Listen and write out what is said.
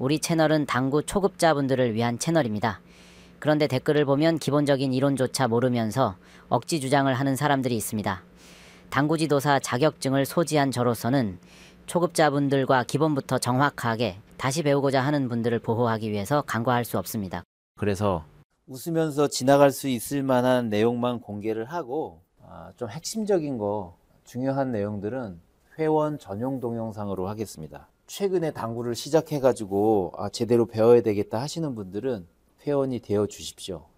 우리 채널은 당구 초급자분들을 위한 채널입니다. 그런데 댓글을 보면 기본적인 이론조차 모르면서 억지 주장을 하는 사람들이 있습니다. 당구지도사 자격증을 소지한 저로서는 초급자분들과 기본부터 정확하게 다시 배우고자 하는 분들을 보호하기 위해서 간과할 수 없습니다. 그래서 웃으면서 지나갈 수 있을 만한 내용만 공개를 하고 아, 좀 핵심적인 거 중요한 내용들은 회원 전용 동영상으로 하겠습니다. 최근에 당구를 시작해가지고 아, 제대로 배워야 되겠다 하시는 분들은 회원이 되어 주십시오.